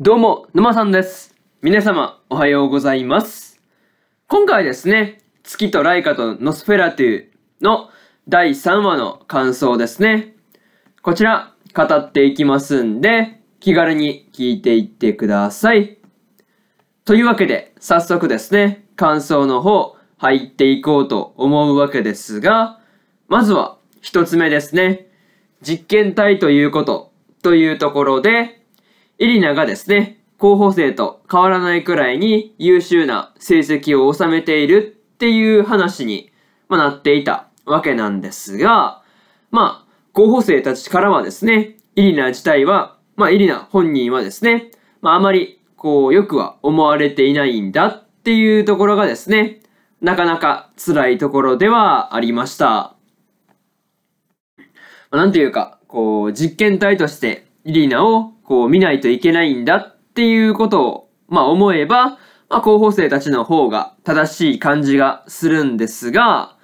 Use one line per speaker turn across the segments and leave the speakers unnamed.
どうも、沼さんです。皆様、おはようございます。今回ですね、月とライカとノスフェラトゥの第3話の感想ですね。こちら、語っていきますんで、気軽に聞いていってください。というわけで、早速ですね、感想の方、入っていこうと思うわけですが、まずは、一つ目ですね。実験体ということというところで、エリナがですね、候補生と変わらないくらいに優秀な成績を収めているっていう話に、まなっていたわけなんですが、まあ、候補生たちからはですね、イリナ自体は、まあ、イリナ本人はですね、まあ、あまり、こう、よくは思われていないんだっていうところがですね、なかなか辛いところではありました。なんていうか、こう、実験体としてリーナをこう見ないといけないんだっていうことを、まあ思えば、まあ候補生たちの方が正しい感じがするんですが、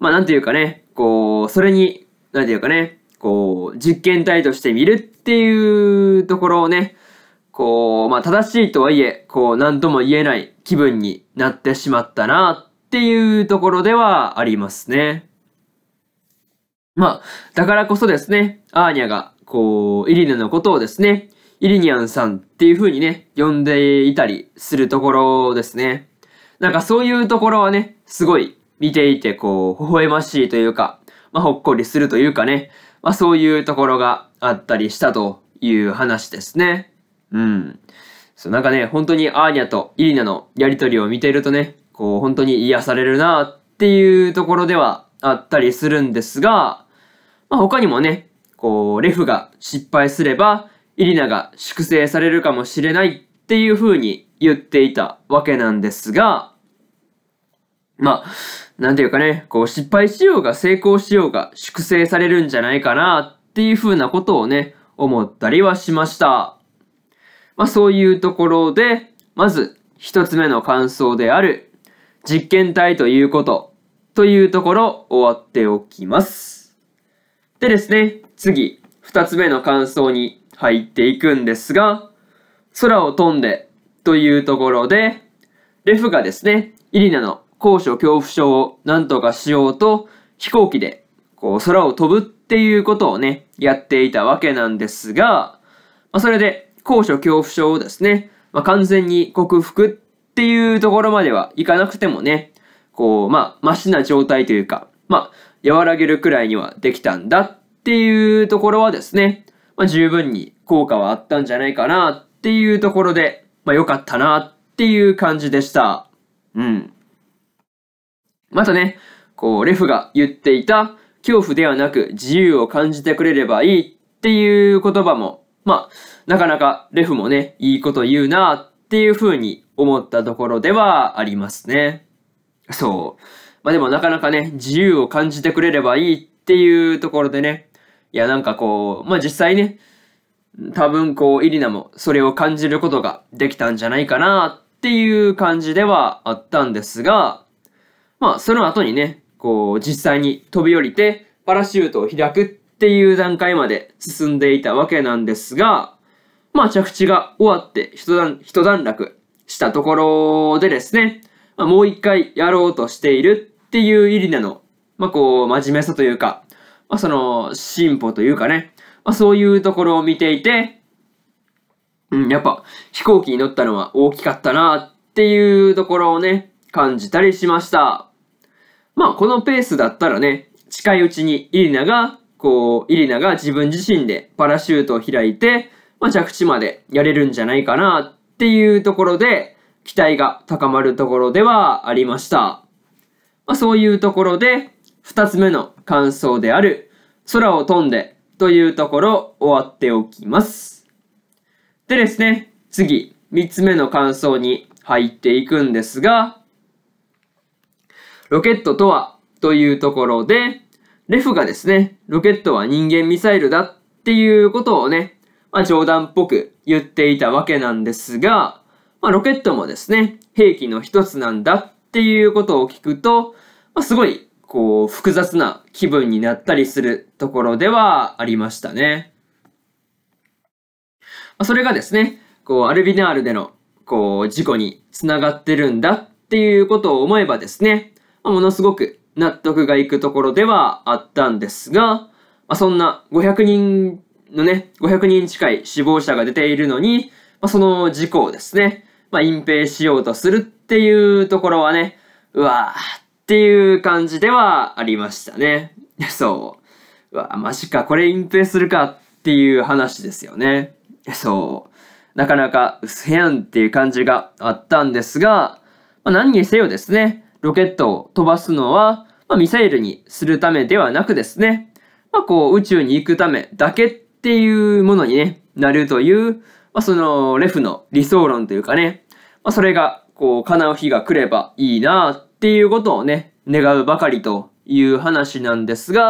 まあなんていうかね、こう、それに、なんていうかね、こう、実験体として見るっていうところをね、こう、まあ正しいとはいえ、こう、なんとも言えない気分になってしまったなっていうところではありますね。まあ、だからこそですね、アーニャがこう、イリナのことをですね、イリニアンさんっていう風にね、呼んでいたりするところですね。なんかそういうところはね、すごい見ていて、こう、微笑ましいというか、まあ、ほっこりするというかね、まあ、そういうところがあったりしたという話ですね。うん。そう、なんかね、本当にアーニャとイリナのやりとりを見ているとね、こう、本当に癒されるなっていうところではあったりするんですが、まあ、他にもね、こう、レフが失敗すれば、イリナが粛清されるかもしれないっていう風に言っていたわけなんですが、まあ、なんていうかね、こう失敗しようが成功しようが粛清されるんじゃないかなっていう風なことをね、思ったりはしました。まあそういうところで、まず一つ目の感想である、実験体ということというところ終わっておきます。でですね、次、二つ目の感想に入っていくんですが、空を飛んでというところで、レフがですね、イリナの高所恐怖症を何とかしようと、飛行機でこう空を飛ぶっていうことをね、やっていたわけなんですが、まあ、それで高所恐怖症をですね、まあ、完全に克服っていうところまではいかなくてもね、こう、まあ、マシな状態というか、まあ、和らげるくらいにはできたんだっていうところはですね、まあ、十分に効果はあったんじゃないかなっていうところで、まあ、良かったなっていう感じでした。うん。またね、こう、レフが言っていた、恐怖ではなく自由を感じてくれればいいっていう言葉も、まあ、なかなかレフもね、いいこと言うなっていうふうに思ったところではありますね。そう。まあでもなかなかね、自由を感じてくれればいいっていうところでね、いや、なんかこう、まあ、実際ね、多分こう、イリナもそれを感じることができたんじゃないかなっていう感じではあったんですが、まあ、その後にね、こう、実際に飛び降りて、パラシュートを開くっていう段階まで進んでいたわけなんですが、まあ、着地が終わって一段、一段落したところでですね、まあ、もう一回やろうとしているっていうイリナの、まあ、こう、真面目さというか、まあ、その進歩というかね、まあ、そういうところを見ていて、うん、やっぱ飛行機に乗ったのは大きかったなっていうところをね、感じたりしました。まあこのペースだったらね、近いうちにイリナが、こう、イリナが自分自身でパラシュートを開いて、まあ、着地までやれるんじゃないかなっていうところで、期待が高まるところではありました。まあ、そういうところで、二つ目の感想である、空を飛んでというところ終わっておきます。でですね、次、三つ目の感想に入っていくんですが、ロケットとはというところで、レフがですね、ロケットは人間ミサイルだっていうことをね、まあ、冗談っぽく言っていたわけなんですが、まあ、ロケットもですね、兵器の一つなんだっていうことを聞くと、まあ、すごいこう、複雑な気分になったりするところではありましたね。まそれがですね、こう、アルビナールでの、こう、事故につながってるんだっていうことを思えばですね、まものすごく納得がいくところではあったんですが、まそんな500人のね、500人近い死亡者が出ているのに、まその事故をですね、まあ、隠蔽しようとするっていうところはね、うわーっていう感じではありましたね。そう。うわ、マジか、これ隠蔽するかっていう話ですよね。そう。なかなか、薄せやんっていう感じがあったんですが、まあ、何にせよですね、ロケットを飛ばすのは、まあ、ミサイルにするためではなくですね、まあ、こう、宇宙に行くためだけっていうものに、ね、なるという、まあ、その、レフの理想論というかね、まあ、それが、こう、叶う日が来ればいいなっっていうことをね、願うばかりという話なんですが、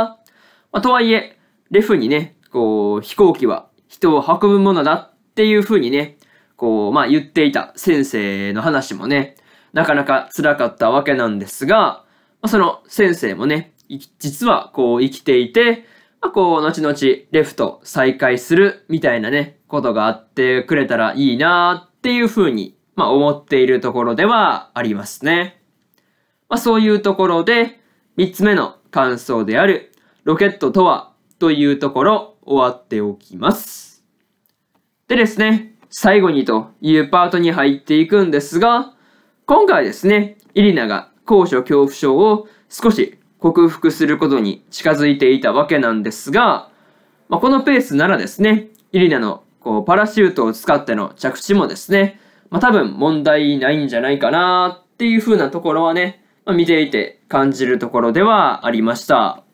まあ、とはいえ、レフにね、こう、飛行機は人を運ぶものだっていうふうにね、こう、まあ言っていた先生の話もね、なかなか辛かったわけなんですが、まあ、その先生もね、実はこう生きていて、まあ、こう、後々レフと再会するみたいなね、ことがあってくれたらいいなっていうふうに、まあ思っているところではありますね。まあ、そういうところで、3つ目の感想である、ロケットとはというところ、終わっておきます。でですね、最後にというパートに入っていくんですが、今回ですね、イリナが高所恐怖症を少し克服することに近づいていたわけなんですが、まあ、このペースならですね、イリナのこうパラシュートを使っての着地もですね、まあ、多分問題ないんじゃないかなっていう風なところはね、まあ、見ていて感じるところではありました。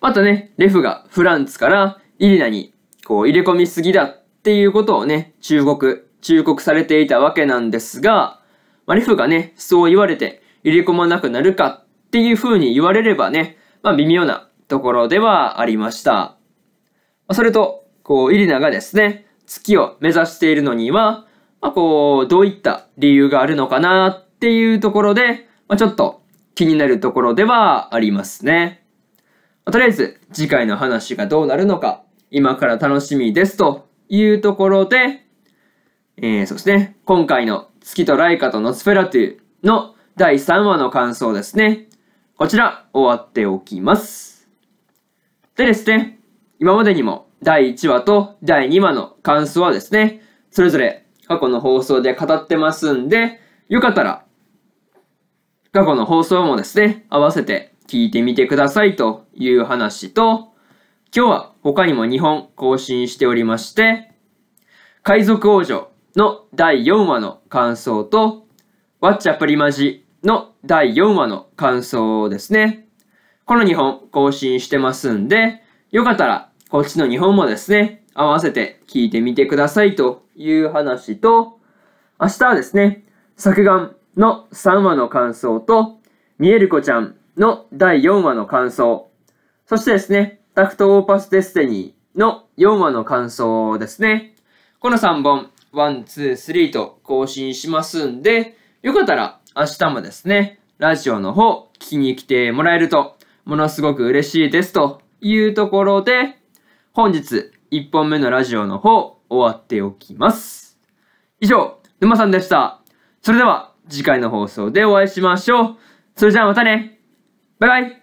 またね、レフがフランツからイリナにこう入れ込みすぎだっていうことをね、忠告、忠告されていたわけなんですが、まあ、レフがね、そう言われて入れ込まなくなるかっていうふうに言われればね、まあ微妙なところではありました。それと、こう、イリナがですね、月を目指しているのには、まあこう、どういった理由があるのかなっっていうところで、まあ、ちょっと気になるところではありますね。まあ、とりあえず、次回の話がどうなるのか、今から楽しみですというところで、えー、そして今回の月とライカとノスフェラトゥの第3話の感想ですね。こちら、終わっておきます。でですね、今までにも第1話と第2話の感想はですね、それぞれ過去の放送で語ってますんで、よかったら過去の放送もですね、合わせて聞いてみてくださいという話と、今日は他にも2本更新しておりまして、海賊王女の第4話の感想と、ワッチャプリマジの第4話の感想ですね。この2本更新してますんで、よかったらこっちの2本もですね、合わせて聞いてみてくださいという話と、明日はですね、作願の3話の感想と、ミえるコちゃんの第4話の感想、そしてですね、ダクトオーパスデスティニーの4話の感想ですね。この3本、1、2、3と更新しますんで、よかったら明日もですね、ラジオの方聞きに来てもらえると、ものすごく嬉しいですというところで、本日1本目のラジオの方終わっておきます。以上、沼さんでした。それでは、次回の放送でお会いしましょう。それじゃあまたね。バイバイ。